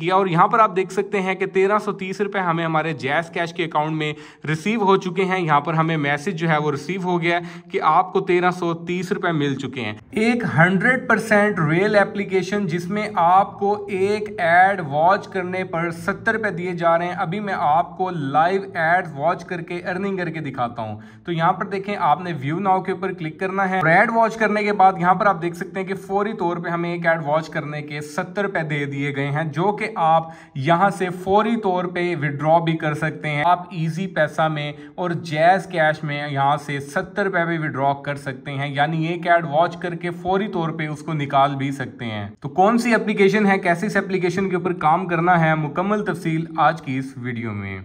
किया और यहाँ पर आप देख सकते हैं कि तेरह सौ तीस रुपए हमें हमारे जैस कैश के अकाउंट में रिसीव हो चुके हैं यहाँ पर हमें मैसेज जो है वो रिसीव हो गया कि आपको तेरह सौ तीस रुपए मिल चुके हैं एक हंड्रेड परसेंट रियल एप्लीकेशन जिसमें आपको एक एड वॉच करने पर सत्तर रुपए दिए जा रहे हैं अभी मैं आपको लाइव एड वॉच करके अर्निंग करके दिखाता हूँ तो यहाँ पर देखें आपने व्यू नाव के ऊपर क्लिक करना है एड वॉच करने के बाद यहाँ पर आप देख सकते हैं कि फौरी तौर पर हमें एक एड वॉच करने के सत्तर रुपए दे दिए गए हैं जो कि कि आप यहाँ से फौरी तौर पे विड्रॉ भी कर सकते हैं आप इजी पैसा में और जैज़ कैश में यहां से सत्तर रुपए भी विड्रॉ कर सकते हैं यानी एक एड वॉच करके फौरी तौर पे उसको निकाल भी सकते हैं तो कौन सी एप्लीकेशन है कैसे इस एप्लीकेशन के ऊपर काम करना है मुकम्मल तफसील आज की इस वीडियो में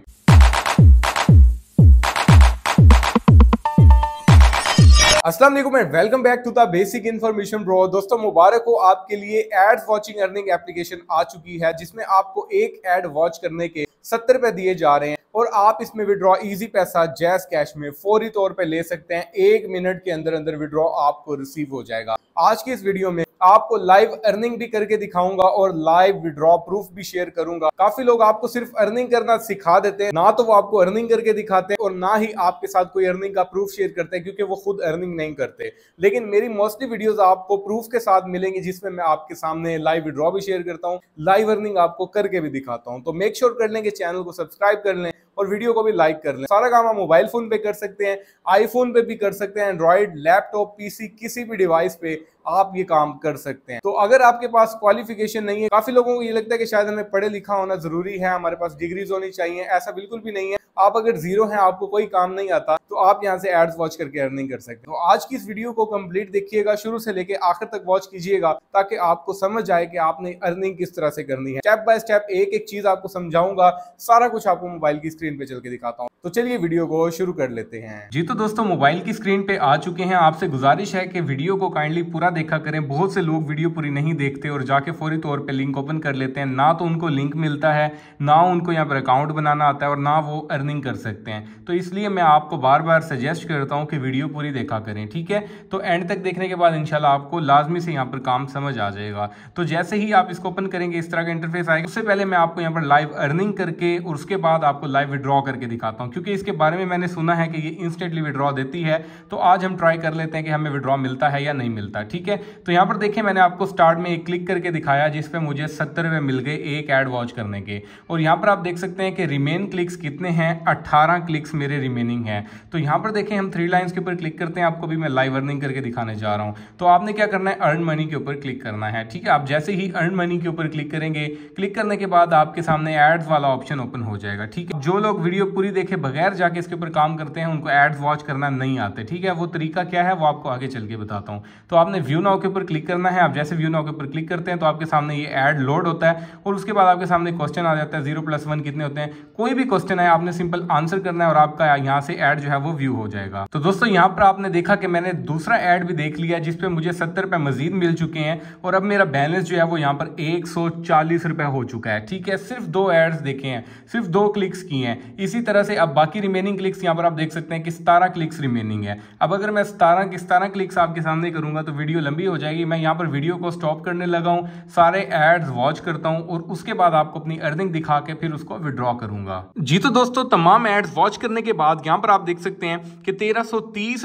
असलम and welcome back to the basic information bro दोस्तों मुबारक हो आपके लिए एड वॉचिंग अर्निंग एप्लीकेशन आ चुकी है जिसमें आपको एक एड वॉच करने के सत्तर रुपए दिए जा रहे हैं और आप इसमें विड्रॉ इजी पैसा जैस कैश में फौरी तौर पे ले सकते हैं एक मिनट के अंदर अंदर विड्रॉ आपको रिसीव हो जाएगा आज की इस वीडियो में आपको लाइव अर्निंग भी करके दिखाऊंगा और लाइव विड्रॉ प्रूफ भी शेयर करूंगा काफी लोग आपको सिर्फ अर्निंग करना सिखा देते हैं ना तो वो आपको अर्निंग करके दिखाते हैं और ना ही आपके साथ कोई अर्निंग का प्रूफ शेयर करते हैं क्योंकि वो खुद अर्निंग नहीं करते लेकिन मेरी मोस्टली वीडियोज आपको प्रूफ के साथ मिलेंगी जिसमें मैं आपके सामने लाइव विड्रॉ भी शेयर करता हूँ लाइव अर्निंग आपको करके भी दिखाता हूँ तो मेक श्योर कर लें कि चैनल को सब्सक्राइब कर लें और वीडियो को भी लाइक कर लें सारा काम आप मोबाइल फ़ोन पे कर सकते हैं आईफोन पे भी कर सकते हैं एंड्रॉयड लैपटॉप पीसी किसी भी डिवाइस पे आप ये काम कर सकते हैं तो अगर आपके पास क्वालिफिकेशन नहीं है काफी लोगों को ये लगता है कि शायद हमें पढ़े लिखा होना जरूरी है हमारे पास डिग्रीज होनी चाहिए ऐसा बिल्कुल भी नहीं है आप अगर जीरो हैं आपको कोई काम नहीं आता तो आप यहाँ से एड्स वॉच करके अर्निंग कर सकते हैं तो आज की इस वीडियो को कंप्लीट देखिएगा शुरू से लेके आखिर तक वॉच कीजिएगा ताकि आपको समझ आए कि आपने अर्निंग किस तरह से करनी है स्टेप बाय स्टेप एक एक चीज आपको समझाऊंगा सारा कुछ आपको मोबाइल की स्क्रीन पे चल के दिखाता हूँ तो चलिए वीडियो को शुरू कर लेते हैं जी तो दोस्तों मोबाइल की स्क्रीन पे आ चुके हैं आपसे गुजारिश है कि वीडियो को काइंडली पूरा देखा करें बहुत से लोग वीडियो पूरी नहीं देखते और जाके फौरी तौर पे लिंक ओपन कर लेते हैं ना तो उनको लिंक मिलता है ना उनको यहाँ पर अकाउंट बनाना आता है और ना वो अर्निंग कर सकते हैं तो इसलिए मैं आपको बार बार सजेस्ट करता हूँ कि वीडियो पूरी देखा करें ठीक है तो एंड तक देखने के बाद इनशाला आपको लाजमी से यहाँ पर काम समझ आ जाएगा तो जैसे ही आप इसको ओपन करेंगे इस तरह का इंटरफेस आएगा उससे पहले मैं आपको यहाँ पर लाइव अर्निंग करके और उसके बाद आपको लाइव विड्रॉ करके दिखाता हूँ क्योंकि इसके बारे में मैंने सुना है कि ये इंस्टेंटली विड्रॉ देती है तो आज हम ट्राई कर लेते हैं कि हमें विड्रॉ मिलता है या नहीं मिलता ठीक है तो यहाँ पर देखें मैंने आपको स्टार्ट में एक क्लिक करके दिखाया जिस पर मुझे सत्तर रुपये मिल गए एक एड वॉच करने के और यहाँ पर आप देख सकते हैं कि रिमेन क्लिक्स कितने हैं अट्ठारह क्लिक्स मेरे रिमेनिंग हैं तो यहाँ पर देखें हम थ्री लाइन्स के ऊपर क्लिक करते हैं आपको भी मैं लाइव अर्निंग करके दिखाने जा रहा हूँ तो आपने क्या करना है अर्न मनी के ऊपर क्लिक करना है ठीक है आप जैसे ही अर्न मनी के ऊपर क्लिक करेंगे क्लिक करने के बाद आपके सामने एड्स वाला ऑप्शन ओपन हो जाएगा ठीक है जो लोग वीडियो पूरी देखे बगैर जाके इसके ऊपर काम करते हैं उनको एड्स वॉच करना नहीं आते ठीक है वो तरीका क्या है वो आपको आगे चल के बताता हूँ तो आपने व्यू नाव के ऊपर क्लिक करना है आप जैसे व्यू नाव के ऊपर क्लिक करते हैं तो आपके सामने ये एड लोड होता है और उसके बाद आपके सामने क्वेश्चन आ जाता है जीरो प्लस वन कितने होते हैं कोई भी क्वेश्चन है आपने सिंपल आंसर करना है और आपका यहाँ से एड जो है वो व्यू हो जाएगा तो दोस्तों यहाँ पर आपने देखा कि मैंने दूसरा एड भी देख लिया जिसपे मुझे सत्तर रुपये मजीद मिल चुके हैं और अब मेरा बैलेंस जो है वो यहाँ पर एक सौ चालीस रुपये हो चुका है ठीक है सिर्फ दो एड्स देखे हैं सिर्फ दो क्लिक्स किए हैं इसी तरह से अब बाकी रिमेनिंग क्लिक्स यहाँ पर आप देख सकते हैं कि सतारह क्लिक्स रिमेनिंग है अब अगर मैं सतारह की सतारह क्लिक्स आपके सामने करूंगा तो वीडियो लंबी हो जाएगी मैं यहाँ पर वीडियो को स्टॉप करने लगा हूँ सारे एड्स वॉच करता हूँ और उसके बाद आपको अपनी अर्निंग दिखा के फिर उसको विड्रॉ करूंगा जी तो दोस्तों तमाम एड्स वॉच करने के बाद यहाँ पर आप देख सकते हैं कि तेरह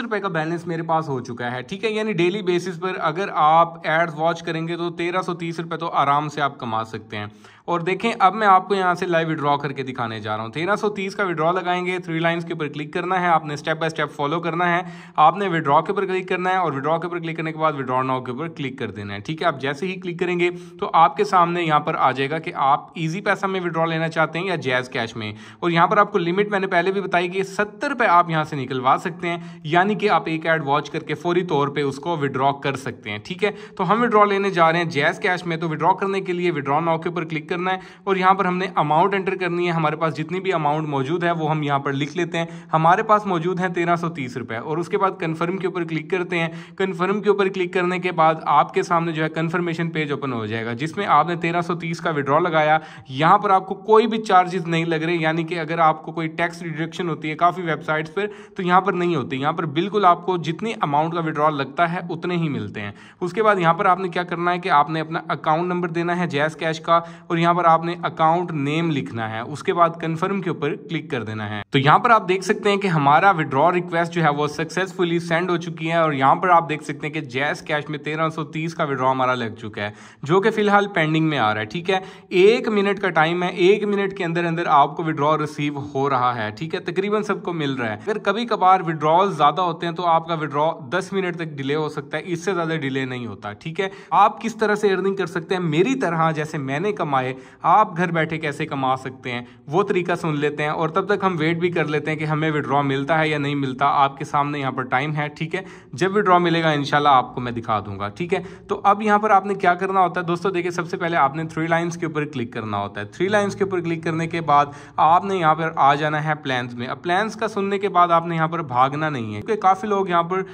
रुपए का बैलेंस मेरे पास हो चुका है ठीक है यानी डेली बेसिस पर अगर आप एड्स वॉच करेंगे तो तेरह रुपए तो आराम से आप कमा सकते हैं और देखें अब मैं आपको यहाँ से लाइव विड्रॉ करके दिखाने जा रहा हूँ तेरह सौ तीस का विड्रॉ लगाएंगे थ्री लाइन्स के ऊपर क्लिक करना है आपने स्टेप बाय स्टेप फॉलो करना है आपने विड्रॉ के ऊपर क्लिक करना है और विड्रॉ के ऊपर क्लिक करने के बाद विड्रॉ नाव के ऊपर क्लिक कर देना है ठीक है आप जैसे ही क्लिक करेंगे तो आपके सामने यहाँ पर आ जाएगा कि आप ईजी पैसा में विड्रॉ लेना चाहते हैं या जैज़ कैश में और यहाँ पर आपको लिमिट मैंने पहले भी बताई कि सत्तर रुपये आप यहाँ से निकलवा सकते हैं यानी कि आप एक ऐड वॉच करके फौरी तौर पर उसको विड्रॉ कर सकते हैं ठीक है तो हम विड्रॉ लेने जा रहे हैं जैज़ कैश में तो विड्रॉ करने के लिए विड्रॉ नाव के ऊपर क्लिक कर करना है और यहाँ पर हमने अमाउंट एंटर करनी है हमारे पास जितनी भी अमाउंट मौजूद है वो हम यहाँ पर लिख लेते हैं हमारे पास मौजूद है तेरह सौ तीस रुपए और उसके बाद कन्फर्म के ऊपर क्लिक करते हैं कन्फर्म के ऊपर क्लिक करने के बाद आपके सामने जो है कन्फर्मेशन पेज ओपन हो जाएगा जिसमें आपने तेरह सौ तीस का विड्रॉ लगाया यहाँ पर आपको कोई भी चार्जेस नहीं लग रहे यानी कि अगर आपको कोई टैक्स डिडक्शन होती है काफ़ी वेबसाइट्स पर तो यहाँ पर नहीं होती यहाँ पर बिल्कुल आपको जितनी अमाउंट का विड्रॉल लगता है उतने ही मिलते हैं उसके बाद यहाँ पर आपने क्या करना है कि आपने अपना अकाउंट नंबर देना है जैस कैश का और यहाँ पर आपने अकाउंट नेम लिखना है उसके बाद कंफर्म के ऊपर क्लिक कर देना है तो यहाँ पर आप देख सकते हैं कि हमारा विड्रॉ रिक्वेस्ट जो है वो सक्सेसफुली सेंड हो चुकी है और यहाँ पर आप देख सकते हैं कि जैस कैश में 1330 का विड्रॉ हमारा लग चुका है जो कि फिलहाल पेंडिंग में आ रहा है ठीक है एक मिनट का टाइम है एक मिनट के अंदर अंदर आपको विड्रॉ रिसीव हो रहा है ठीक है तकरीबन सबको मिल रहा है अगर कभी कभार विड्रॉल ज्यादा होते हैं तो आपका विड्रॉ दस मिनट तक डिले हो सकता है इससे ज्यादा डिले नहीं होता ठीक है आप किस तरह से अर्निंग कर सकते हैं मेरी तरह जैसे मैंने कमाए आप घर बैठे कैसे कमा सकते हैं वो तरीका सुन लेते हैं और तब तक हम वेट भी कर लेते हैं कि हमें विड्रॉ मिलता है या नहीं मिलता आपके सामने यहाँ पर टाइम है ठीक है जब विड्रॉ मिलेगा इनशाला आपको मैं दिखा दूंगा ठीक है तो अब यहाँ पर आपने क्या करना होता है दोस्तों देखिए सबसे पहले आपने थ्री लाइन्स के ऊपर क्लिक करना होता है थ्री लाइन्स के ऊपर क्लिक करने के बाद आपने यहाँ पर आ जाना है प्लान्स में अब प्लान्स का सुनने के बाद आपने यहाँ पर भागना नहीं है क्योंकि काफ़ी लोग यहाँ पर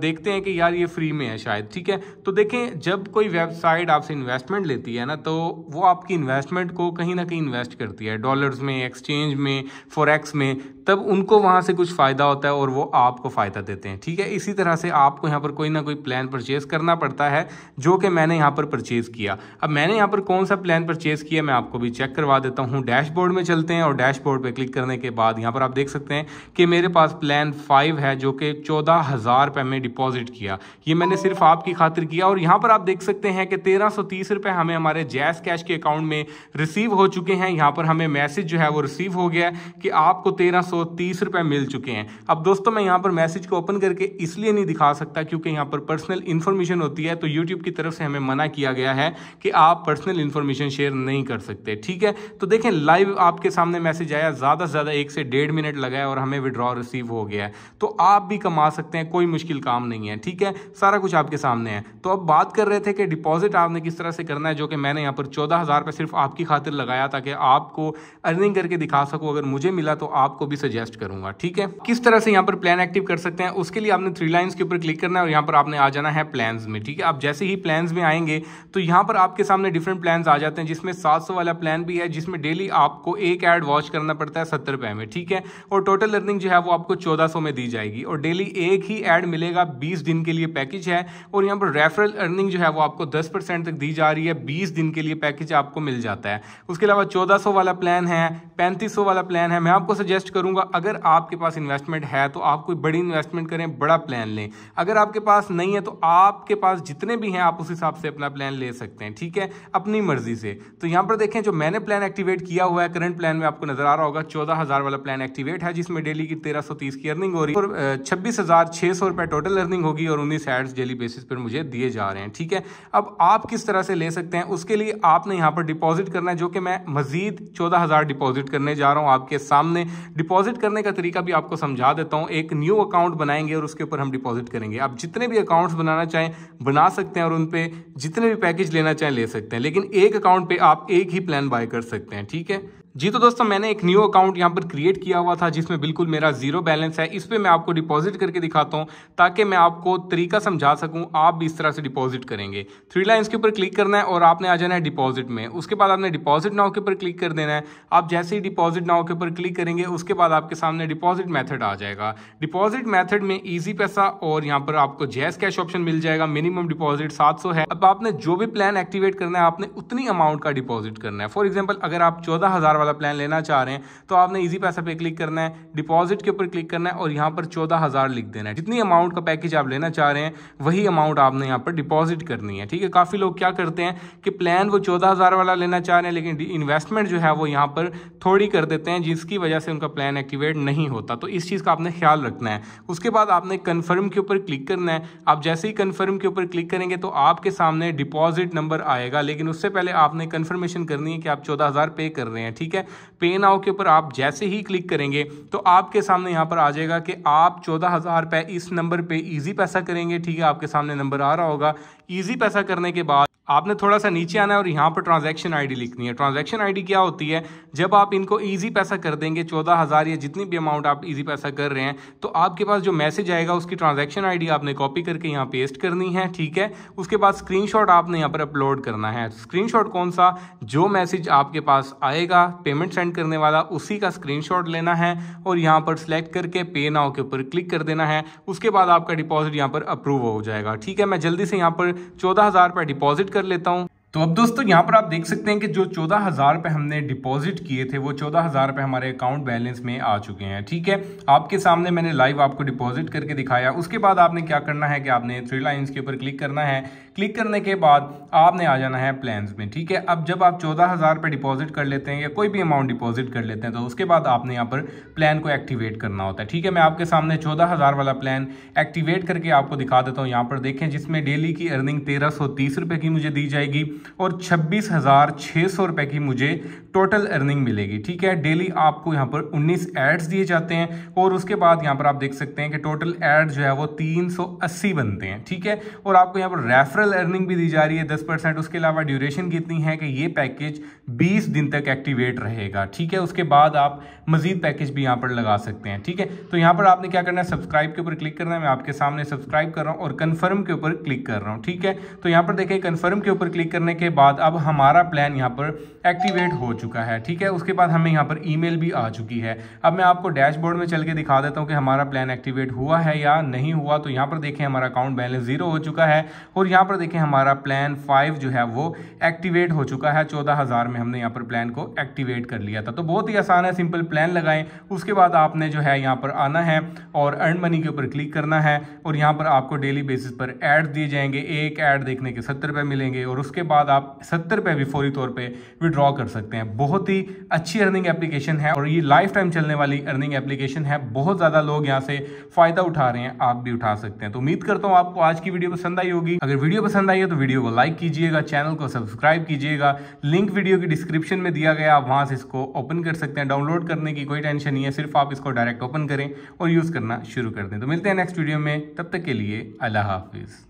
देखते हैं कि यार ये फ्री में है शायद ठीक है तो देखें जब कोई वेबसाइट आपसे इन्वेस्टमेंट लेती है ना तो वो आपकी आपकी इन्वेस्टमेंट को कहीं ना कहीं इन्वेस्ट करती है डॉलर्स में एक्सचेंज में फॉरेक्स में तब उनको वहाँ से कुछ फ़ायदा होता है और वो आपको फ़ायदा देते हैं ठीक है इसी तरह से आपको यहाँ पर कोई ना कोई प्लान परचेज़ करना पड़ता है जो कि मैंने यहाँ पर परचेज़ किया अब मैंने यहाँ पर कौन सा प्लान परचेज़ किया मैं आपको भी चेक करवा देता हूँ डैशबोर्ड में चलते हैं और डैशबोर्ड पर क्लिक करने के बाद यहाँ पर आप देख सकते हैं कि मेरे पास प्लान फाइव है जो कि चौदह हज़ार रुपये में डिपॉजिट किया ये मैंने सिर्फ आपकी खातिर किया और यहाँ पर आप देख सकते हैं कि तेरह सौ तीस रुपये हमें हमारे जैस कैश के अकाउंट में रिसीव हो चुके हैं यहाँ पर हमें मैसेज जो है वो रिसीव हो गया कि आपको तेरह सौ तीस मिल चुके हैं अब दोस्तों मैं यहाँ पर मैसेज को ओपन करके इसलिए नहीं दिखा सकता क्योंकि यहाँ पर पर्सनल इन्फॉर्मेशन होती है तो यूट्यूब की तरफ से हमें मना किया गया है कि आप पर्सनल इन्फॉर्मेशन शेयर नहीं कर सकते ठीक है तो देखें लाइव आपके सामने मैसेज आया ज़्यादा से ज़्यादा एक से डेढ़ मिनट लगाया और हमें विड्रॉ रिसीव हो गया तो आप भी कमा सकते हैं कोई मुश्किल काम नहीं है ठीक है सारा कुछ आपके सामने है तो अब बात कर रहे थे कि डिपॉजिट आपने किस तरह से करना है जो कि मैंने यहाँ पर चौदह हज़ार रुपये सिर्फ आपकी खातिर लगाया ताकि आपको अर्निंग करके दिखा सको अगर मुझे मिला तो आपको भी सजेस्ट करूंगा ठीक है किस तरह से यहाँ पर प्लान एक्टिव कर सकते हैं उसके लिए आपने थ्री लाइन्स के ऊपर क्लिक करना है और यहाँ पर आपने आ जाना है प्लान में ठीक है आप जैसे ही प्लान में आएंगे तो यहाँ पर आपके सामने डिफरेंट प्लान आ जाते हैं जिसमें सात वाला प्लान भी है जिसमें डेली आपको एक एड वॉच करना पड़ता है सत्तर में ठीक है और टोटल अर्निंग जो है वो आपको चौदह में दी जाएगी और डेली एक ही एड मिलेगा बीस दिन के लिए पैकेज है और यहाँ पर रेफरल अर्निंग जो है वो आपको दस परसेंट तक दी जा रही है बीस दिन के लिए पैकेज आपको मिल जाता है उसके अलावा चौदह वाला प्लान है पैंतीस वाला प्लान है मैं आपको सजेस्ट करूँ कहूँगा अगर आपके पास इन्वेस्टमेंट है तो आप कोई बड़ी इन्वेस्टमेंट करें बड़ा प्लान लें अगर आपके पास नहीं है तो आपके पास जितने भी हैं आप उस हिसाब से अपना प्लान ले सकते हैं ठीक है अपनी मर्जी से तो यहां पर देखें जो मैंने प्लान एक्टिवेट किया हुआ है करंट प्लान में आपको नजर आ रहा होगा चौदह हजार वाला प्लान एक्टिवेट है जिसमें डेली की तेरह सौ तीस की अर्निंग हो रही है और छब्बीस हजार छह सौ रुपए टोटल अर्निंग होगी और उन्नीस एड्स डेली बेसिस पर मुझे दिए जा रहे हैं ठीक है अब आप किस तरह से ले सकते हैं उसके लिए आपने यहां पर डिपॉजिट करना है जो कि मैं मजीद चौदह हजार डिपॉजिट करने जा रहा हूं आपके सामने डिपॉजिट डिपॉजिट करने का तरीका भी आपको समझा देता हूं एक न्यू अकाउंट बनाएंगे और उसके ऊपर हम डिपॉजिट करेंगे आप जितने भी अकाउंट्स बनाना चाहें बना सकते हैं और उन पर जितने भी पैकेज लेना चाहें ले सकते हैं लेकिन एक अकाउंट पर आप एक ही प्लान बाय कर सकते हैं ठीक है जी तो दोस्तों मैंने एक न्यू अकाउंट यहाँ पर क्रिएट किया हुआ था जिसमें बिल्कुल मेरा जीरो बैलेंस है इस पर मैं आपको डिपॉजिट करके दिखाता हूँ ताकि मैं आपको तरीका समझा सकूँ आप भी इस तरह से डिपॉजिट करेंगे थ्री लाइन्स के ऊपर क्लिक करना है और आपने आ जाना है डिपॉजिट में उसके बाद आपने डिपॉजिट नाव के ऊपर क्लिक कर देना है आप जैसे ही डिपॉजिट नाव के ऊपर क्लिक करेंगे उसके बाद आपके सामने डिपॉजिट मैथड आ जाएगा डिपॉजिट मैथड में ईजी पैसा और यहाँ पर आपको जैस कैश ऑप्शन मिल जाएगा मिनिमम डिपॉजिट सात है अब आपने जो भी प्लान एक्टिवेट करना है आपने उतनी अमाउंट का डिपॉजिट करना है फॉर एग्जाम्पल अगर आप चौदह वाला प्लान लेना चाह रहे हैं तो आपने इजी पैसा पे क्लिक करना है डिपॉजिट के ऊपर क्लिक करना है और यहाँ पर चौदह हज़ार लिख देना है जितनी अमाउंट का पैकेज आप लेना चाह रहे हैं वही अमाउंट आपने यहाँ पर डिपॉजिट करनी है ठीक है काफ़ी लोग क्या करते हैं कि प्लान वो चौदह हज़ार वाला लेना चाह रहे हैं लेकिन इन्वेस्टमेंट जो है वो यहाँ पर थोड़ी कर देते हैं जिसकी वजह से उनका प्लान एक्टिवेट नहीं होता तो इस चीज़ का आपने ख्याल रखना है उसके बाद आपने कन्फर्म के ऊपर क्लिक करना है आप जैसे ही कन्फर्म के ऊपर क्लिक करेंगे तो आपके सामने डिपॉजिट नंबर आएगा लेकिन उससे पहले आपने कन्फर्मेशन करनी है कि आप चौदह हज़ार पे कर रहे हैं ठीक है ठीक है पे नाउ के ऊपर आप जैसे ही क्लिक करेंगे तो आपके सामने यहाँ पर आ जाएगा कि आप चौदह हज़ार इस नंबर पर ईजी पैसा करेंगे ठीक है आपके सामने नंबर आ रहा होगा ईजी पैसा करने के बाद आपने थोड़ा सा नीचे आना है और यहाँ पर ट्रांजैक्शन आईडी लिखनी है ट्रांजैक्शन आईडी क्या होती है जब आप इनको इजी पैसा कर देंगे चौदह हज़ार या जितनी भी अमाउंट आप इजी पैसा कर रहे हैं तो आपके पास जो मैसेज आएगा उसकी ट्रांजैक्शन आईडी आपने कॉपी करके यहाँ पेस्ट करनी है ठीक है उसके बाद स्क्रीन आपने यहाँ पर अपलोड करना है स्क्रीन कौन सा जो मैसेज आपके पास आएगा पेमेंट सेंड करने वाला उसी का स्क्रीन लेना है और यहाँ पर सिलेक्ट करके पे नाव के ऊपर क्लिक कर देना है उसके बाद आपका डिपॉजिट यहाँ पर अप्रूव हो जाएगा ठीक है मैं जल्दी से यहाँ पर चौदह हज़ार डिपॉजिट कर लेता हूँ तो अब दोस्तों यहाँ पर आप देख सकते हैं कि जो चौदह हज़ार रुपये हमने डिपॉजिट किए थे वो चौदह हज़ार रुपये हमारे अकाउंट बैलेंस में आ चुके हैं ठीक है आपके सामने मैंने लाइव आपको डिपॉजिट करके दिखाया उसके बाद आपने क्या करना है कि आपने थ्री लाइन्स के ऊपर क्लिक करना है क्लिक करने के बाद आपने आ जाना है प्लान में ठीक है अब जब आप चौदह हज़ार रुपये डिपॉजिट कर लेते हैं या कोई भी अमाउंट डिपॉजिट कर लेते हैं तो उसके बाद आपने यहाँ पर प्लान को एक्टिवेट करना होता है ठीक है मैं आपके सामने चौदह हज़ार वाला प्लान एक्टिवेट करके आपको दिखा देता हूँ यहाँ पर देखें जिसमें डेली की अर्निंग तेरह सौ तीस रुपये की मुझे दी जाएगी और छब्बीस हज़ार छः सौ रुपये की मुझे टोटल अर्निंग मिलेगी ठीक है डेली आपको यहाँ पर 19 एड्स दिए जाते हैं और उसके बाद यहाँ पर आप देख सकते हैं कि टोटल एड जो है वो 380 बनते हैं ठीक है और आपको यहाँ पर रेफरल अर्निंग भी दी जा रही है 10 परसेंट उसके अलावा ड्यूरेशन कितनी है कि ये पैकेज 20 दिन तक एक्टिवेट रहेगा ठीक है उसके बाद आप मजीद पैकेज भी यहाँ पर लगा सकते हैं ठीक है तो यहाँ पर आपने क्या करना है सब्सक्राइब के ऊपर क्लिक करना है मैं आपके सामने सब्सक्राइब कर रहा हूँ और कन्फर्म के ऊपर क्लिक कर रहा हूँ ठीक है तो यहाँ पर देखें कन्फर्म के ऊपर क्लिक करने करने के बाद अब हमारा प्लान यहाँ पर एक्टिवेट हो चुका है ठीक है उसके बाद हमें यहाँ पर ईमेल भी आ चुकी है अब मैं आपको डैशबोर्ड में चल के दिखा देता हूँ कि हमारा प्लान एक्टिवेट हुआ है या नहीं हुआ तो यहाँ पर देखें हमारा अकाउंट बैलेंस जीरो हो चुका है और यहाँ पर देखें हमारा प्लान फाइव जो है वो एक्टिवेट हो चुका है चौदह हज़ार में हमने यहाँ पर प्लान को एक्टिवेट कर लिया था तो बहुत ही आसान है सिंपल प्लान लगाएं उसके बाद आपने जो है यहाँ पर आना है और अर्न मनी के ऊपर क्लिक करना है और यहाँ पर आपको डेली बेसिस पर एड दिए जाएंगे एक एड देखने के सत्तर रुपये मिलेंगे और उसके बाद बाद आप सत्तर रुपये भी फौरी तौर पर विड्रॉ कर सकते हैं बहुत ही अच्छी अर्निंग एप्लीकेशन है और ये लाइफ टाइम चलने वाली अर्निंग एप्लीकेशन है बहुत ज़्यादा लोग यहाँ से फ़ायदा उठा रहे हैं आप भी उठा सकते हैं तो उम्मीद करता हूँ आपको आज की वीडियो पसंद आई होगी अगर वीडियो पसंद आई है तो वीडियो को लाइक कीजिएगा चैनल को सब्सक्राइब कीजिएगा लिंक वीडियो की डिस्क्रिप्शन में दिया गया आप वहाँ से इसको ओपन कर सकते हैं डाउनलोड करने की कोई टेंशन नहीं है सिर्फ आप इसको डायरेक्ट ओपन करें और यूज़ करना शुरू कर दें तो मिलते हैं नेक्स्ट वीडियो में तब तक के लिए अल्लाह हाफिज़